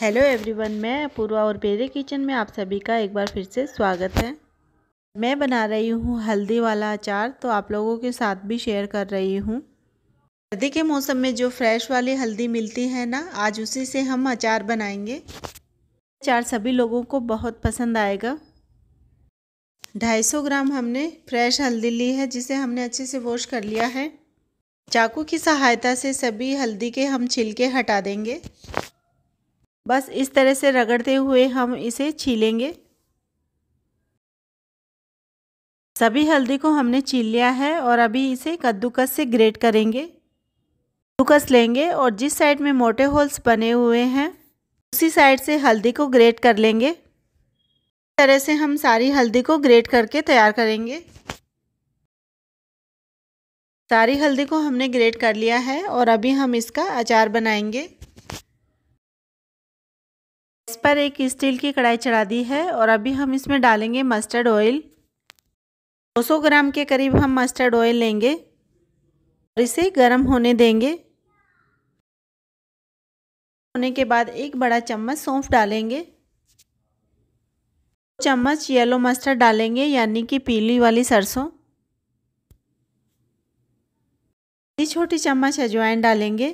hello everyone मैं पूर्वा और मेरे किचन में आप सभी का एक बार फिर से स्वागत है मैं बना रही हूँ हल्दी वाला अचार तो आप लोगों के साथ भी शेयर कर रही हूँ सर्दी के मौसम में जो फ्रेश वाली हल्दी मिलती है ना आज उसी से हम अचार बनाएंगे अचार सभी लोगों को बहुत पसंद आएगा 250 ग्राम हमने फ्रेश हल्दी ली है जिसे हमने अच्छे से वॉश कर लिया है चाकू की सहायता से सभी हल्दी के हम छिलके हटा देंगे बस इस तरह से रगड़ते हुए हम इसे छीलेंगे सभी हल्दी को हमने छील लिया है और अभी इसे कद्दूकस से ग्रेट करेंगे कद्दूकस लेंगे और जिस साइड में मोटे होल्स बने हुए हैं उसी साइड से हल्दी को ग्रेट कर लेंगे इस तरह से हम सारी हल्दी को ग्रेट करके तैयार करेंगे सारी हल्दी को हमने ग्रेट कर लिया है और अभी हम इसका अचार बनाएंगे पर एक स्टील की कढ़ाई चढ़ा दी है और अभी हम इसमें डालेंगे मस्टर्ड ऑयल 200 ग्राम के करीब हम मस्टर्ड ऑयल लेंगे और इसे गर्म होने देंगे होने के बाद एक बड़ा चम्मच सौंफ डालेंगे दो चम्मच येलो मस्टर्ड डालेंगे यानी कि पीली वाली सरसों छोटी चम्मच अजवाइन डालेंगे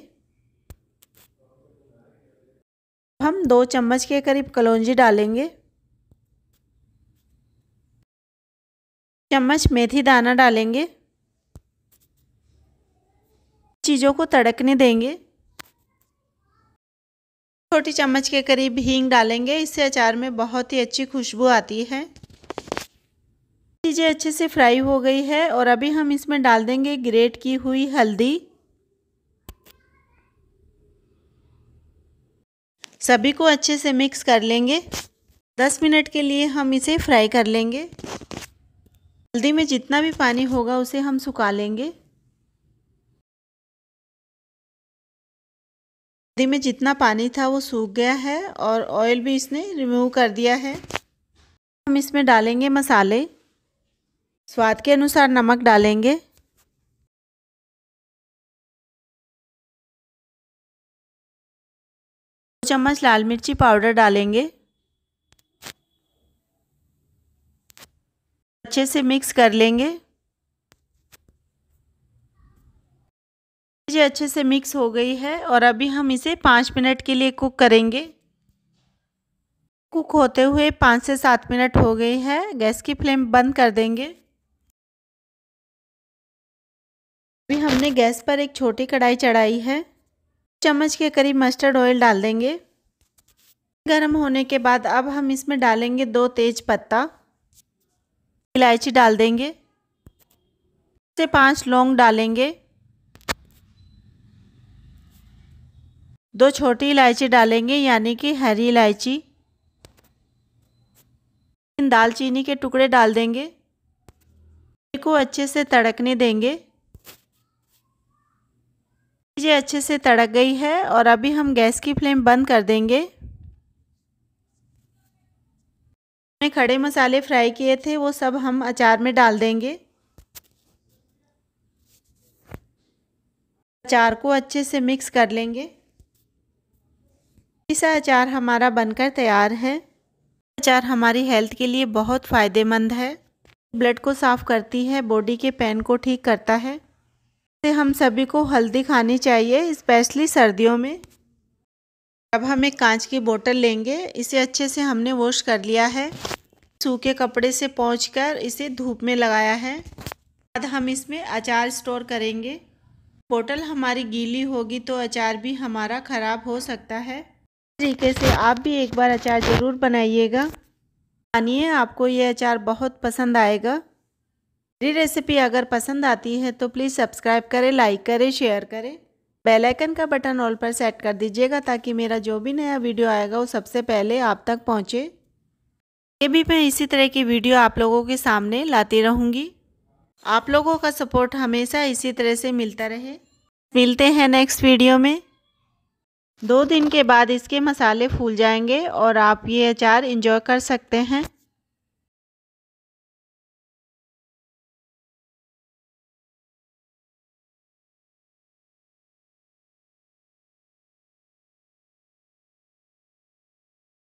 हम दो चम्मच के करीब कलौंजी डालेंगे चम्मच मेथी दाना डालेंगे चीज़ों को तड़कने देंगे छोटी चम्मच के करीब हींग डालेंगे इससे अचार में बहुत ही अच्छी खुशबू आती है चीज़ें अच्छे से फ्राई हो गई है और अभी हम इसमें डाल देंगे ग्रेट की हुई हल्दी सभी को अच्छे से मिक्स कर लेंगे दस मिनट के लिए हम इसे फ्राई कर लेंगे हल्दी में जितना भी पानी होगा उसे हम सुखा लेंगे हल्दी में जितना पानी था वो सूख गया है और ऑयल भी इसने रिमूव कर दिया है हम इसमें डालेंगे मसाले स्वाद के अनुसार नमक डालेंगे चम्मच लाल मिर्ची पाउडर डालेंगे अच्छे से मिक्स कर लेंगे ये अच्छे से मिक्स हो गई है और अभी हम इसे पाँच मिनट के लिए कुक करेंगे कुक होते हुए पाँच से सात मिनट हो गई है गैस की फ्लेम बंद कर देंगे अभी हमने गैस पर एक छोटी कढ़ाई चढ़ाई है चम्मच के करीब मस्टर्ड ऑयल डाल देंगे गर्म होने के बाद अब हम इसमें डालेंगे दो तेज पत्ता इलायची डाल देंगे से पांच लौंग डालेंगे दो छोटी इलायची डालेंगे यानी कि हरी इलायची दालचीनी के टुकड़े डाल देंगे को अच्छे से तड़कने देंगे ये अच्छे से तड़क गई है और अभी हम गैस की फ्लेम बंद कर देंगे हमने खड़े मसाले फ्राई किए थे वो सब हम अचार में डाल देंगे अचार को अच्छे से मिक्स कर लेंगे ऐसा अचार हमारा बनकर तैयार है अचार हमारी हेल्थ के लिए बहुत फ़ायदेमंद है ब्लड को साफ़ करती है बॉडी के पेन को ठीक करता है से हम सभी को हल्दी खानी चाहिए स्पेशली सर्दियों में अब हम एक कांच की बोतल लेंगे इसे अच्छे से हमने वॉश कर लिया है सूखे कपड़े से पहुँच कर इसे धूप में लगाया है बाद हम इसमें अचार स्टोर करेंगे बोतल हमारी गीली होगी तो अचार भी हमारा ख़राब हो सकता है इस तरीके से आप भी एक बार अचार ज़रूर बनाइएगा मानिए आपको ये अचार बहुत पसंद आएगा मेरी रेसिपी अगर पसंद आती है तो प्लीज़ सब्सक्राइब करें लाइक करें शेयर करें बेल आइकन का बटन ऑल पर सेट कर दीजिएगा ताकि मेरा जो भी नया वीडियो आएगा वो सबसे पहले आप तक पहुँचे ये भी मैं इसी तरह की वीडियो आप लोगों के सामने लाती रहूँगी आप लोगों का सपोर्ट हमेशा इसी तरह से मिलता रहे मिलते हैं नेक्स्ट वीडियो में दो दिन के बाद इसके मसाले फूल जाएंगे और आप ये अचार इंजॉय कर सकते हैं